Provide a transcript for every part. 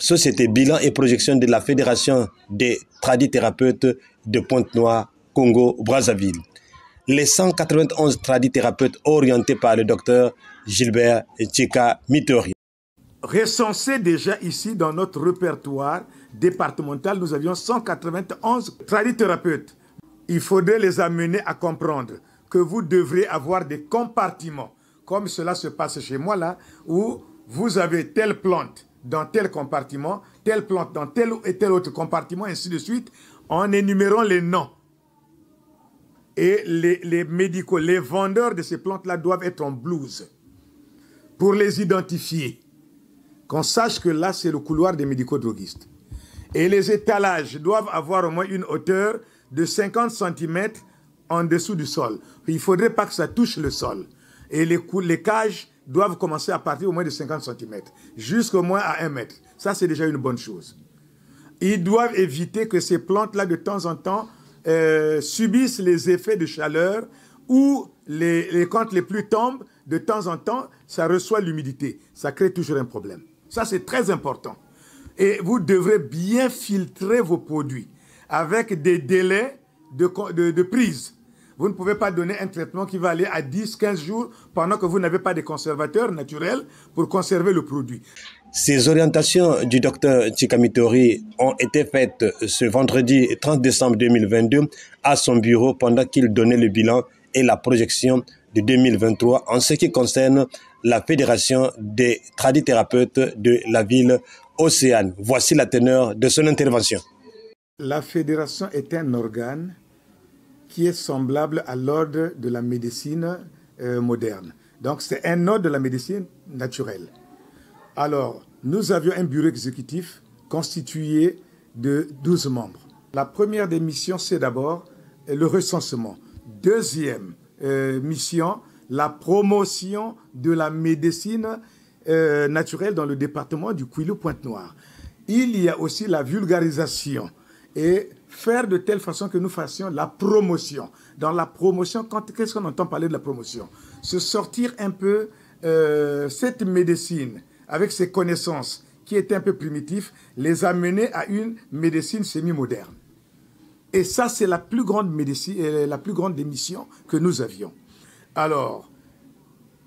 Société bilan et projection de la Fédération des tradithérapeutes de Pointe-Noire, Congo-Brazzaville. Les 191 tradithérapeutes orientés par le docteur Gilbert Tcheka Mitori. Recensés déjà ici dans notre répertoire départemental, nous avions 191 tradithérapeutes. Il faudrait les amener à comprendre que vous devrez avoir des compartiments, comme cela se passe chez moi là, où vous avez telle plante, dans tel compartiment, telle plante dans tel et tel autre compartiment, ainsi de suite, en énumérant les noms. Et les, les médicaux, les vendeurs de ces plantes-là doivent être en blouse pour les identifier. Qu'on sache que là, c'est le couloir des médicaux-droguistes. Et les étalages doivent avoir au moins une hauteur de 50 cm en dessous du sol. Il ne faudrait pas que ça touche le sol. Et les, les cages doivent commencer à partir au moins de 50 cm, jusqu'au moins à 1 mètre. Ça, c'est déjà une bonne chose. Ils doivent éviter que ces plantes-là, de temps en temps, euh, subissent les effets de chaleur ou les, quand les pluies tombent, de temps en temps, ça reçoit l'humidité. Ça crée toujours un problème. Ça, c'est très important. Et vous devrez bien filtrer vos produits avec des délais de, de prise. Vous ne pouvez pas donner un traitement qui va aller à 10, 15 jours pendant que vous n'avez pas de conservateur naturel pour conserver le produit. Ces orientations du docteur Chikamitori ont été faites ce vendredi 30 décembre 2022 à son bureau pendant qu'il donnait le bilan et la projection de 2023 en ce qui concerne la Fédération des tradithérapeutes de la ville Océane. Voici la teneur de son intervention. La fédération est un organe qui est semblable à l'ordre de la médecine euh, moderne. Donc c'est un ordre de la médecine naturelle. Alors, nous avions un bureau exécutif constitué de 12 membres. La première des missions, c'est d'abord euh, le recensement. Deuxième euh, mission, la promotion de la médecine naturelle dans le département du quilou pointe noire Il y a aussi la vulgarisation et faire de telle façon que nous fassions la promotion. Dans la promotion, qu'est-ce qu'on entend parler de la promotion Se sortir un peu euh, cette médecine avec ses connaissances qui étaient un peu primitives, les amener à une médecine semi-moderne. Et ça, c'est la plus grande médecine, euh, la plus grande démission que nous avions. Alors,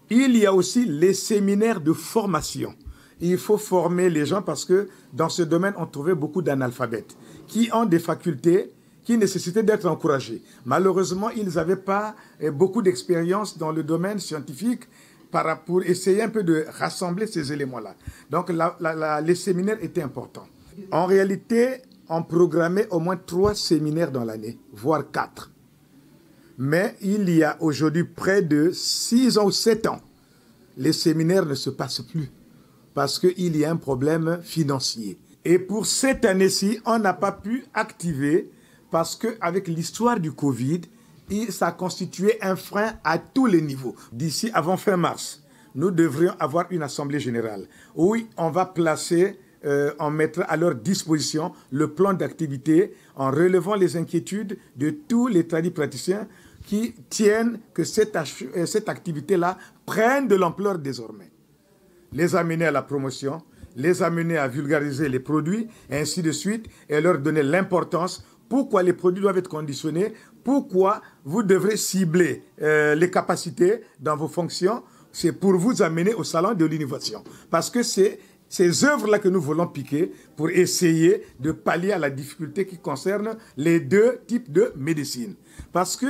il y a aussi les séminaires de formation il faut former les gens parce que dans ce domaine, on trouvait beaucoup d'analphabètes qui ont des facultés qui nécessitaient d'être encouragés. Malheureusement, ils n'avaient pas eh, beaucoup d'expérience dans le domaine scientifique pour essayer un peu de rassembler ces éléments-là. Donc, les séminaires étaient importants. En réalité, on programmait au moins trois séminaires dans l'année, voire quatre. Mais il y a aujourd'hui près de six ans ou sept ans, les séminaires ne se passent plus parce qu'il y a un problème financier. Et pour cette année-ci, on n'a pas pu activer parce qu'avec l'histoire du Covid, ça constitué un frein à tous les niveaux. D'ici avant fin mars, nous devrions avoir une assemblée générale. Oui, on va placer, en euh, on à leur disposition le plan d'activité en relevant les inquiétudes de tous les tradis praticiens qui tiennent que cette euh, activité-là prenne de l'ampleur désormais les amener à la promotion, les amener à vulgariser les produits, ainsi de suite, et leur donner l'importance. Pourquoi les produits doivent être conditionnés Pourquoi vous devrez cibler euh, les capacités dans vos fonctions C'est pour vous amener au salon de l'innovation. Parce que c'est ces œuvres-là que nous voulons piquer pour essayer de pallier à la difficulté qui concerne les deux types de médecine. Parce que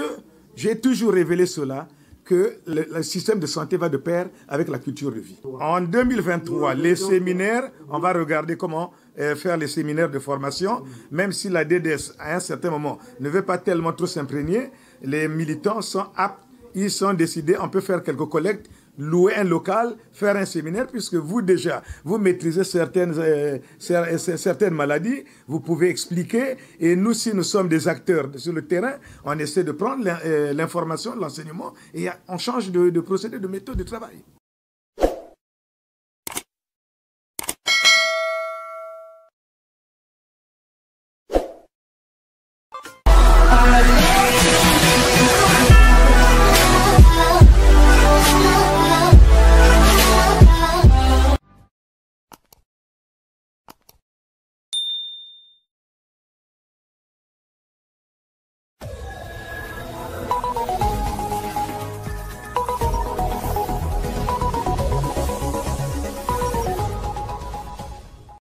j'ai toujours révélé cela, que le, système de santé va de pair avec la culture de vie. En 2023, les séminaires, on va regarder comment euh, faire les séminaires de formation, même si la DDS, à un certain moment, ne veut pas tellement trop s'imprégner, les militants sont aptes, ils sont décidés, on peut faire quelques collectes louer un local, faire un séminaire, puisque vous déjà, vous maîtrisez certaines, euh, euh, certaines maladies, vous pouvez expliquer, et nous, si nous sommes des acteurs sur le terrain, on essaie de prendre euh, l'information, l'enseignement, et on change de, de procédé, de méthode de travail.